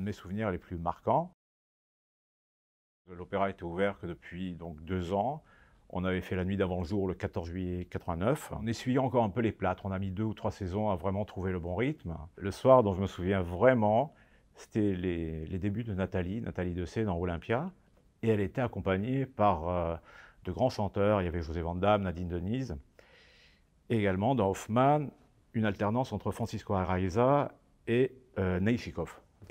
de mes souvenirs les plus marquants. L'opéra était ouvert que depuis donc deux ans. On avait fait la nuit d'avant le jour le 14 juillet 89. On essuyait encore un peu les plâtres. On a mis deux ou trois saisons à vraiment trouver le bon rythme. Le soir, dont je me souviens vraiment, c'était les, les, débuts de Nathalie, Nathalie De Dessay dans Olympia. Et elle était accompagnée par euh, de grands chanteurs. Il y avait José Van Damme, Nadine Denise. Et également dans Hoffman, une alternance entre Francisco Araiza et euh,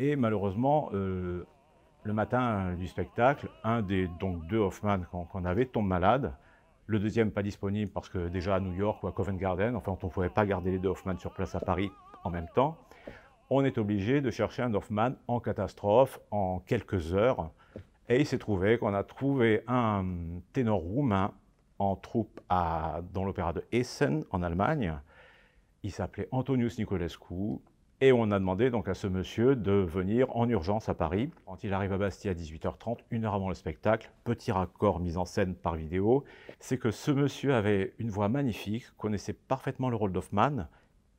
et malheureusement, euh, le matin du spectacle, un des donc deux Hoffman qu'on avait tombe malade. Le deuxième pas disponible parce que déjà à New York ou à Covent Garden, enfin on ne pouvait pas garder les deux Hoffman sur place à Paris en même temps. On est obligé de chercher un Hoffman en catastrophe en quelques heures. Et il s'est trouvé qu'on a trouvé un ténor roumain en troupe à, dans l'opéra de Essen en Allemagne. Il s'appelait Antonius Nicolescu. Et on a demandé donc à ce monsieur de venir en urgence à Paris. Quand il arrive à Bastille à 18h30, une heure avant le spectacle, petit raccord mis en scène par vidéo, c'est que ce monsieur avait une voix magnifique, connaissait parfaitement le rôle d'Hoffmann,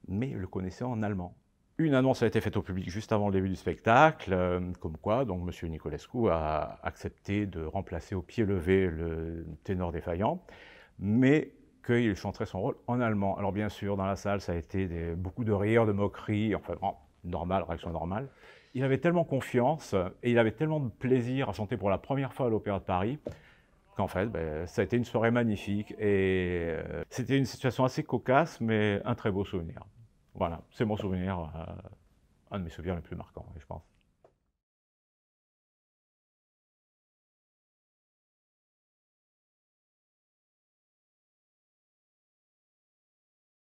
mais le connaissait en allemand. Une annonce a été faite au public juste avant le début du spectacle, euh, comme quoi donc Monsieur Nicolescu a accepté de remplacer au pied levé le ténor défaillant, mais qu'il chanterait son rôle en allemand. Alors bien sûr, dans la salle, ça a été beaucoup de rires, de moqueries, enfin, normal, réaction normale. Il avait tellement confiance et il avait tellement de plaisir à chanter pour la première fois à l'Opéra de Paris qu'en fait, ben, ça a été une soirée magnifique. Et euh, c'était une situation assez cocasse, mais un très beau souvenir. Voilà, c'est mon souvenir, euh, un de mes souvenirs les plus marquants, je pense.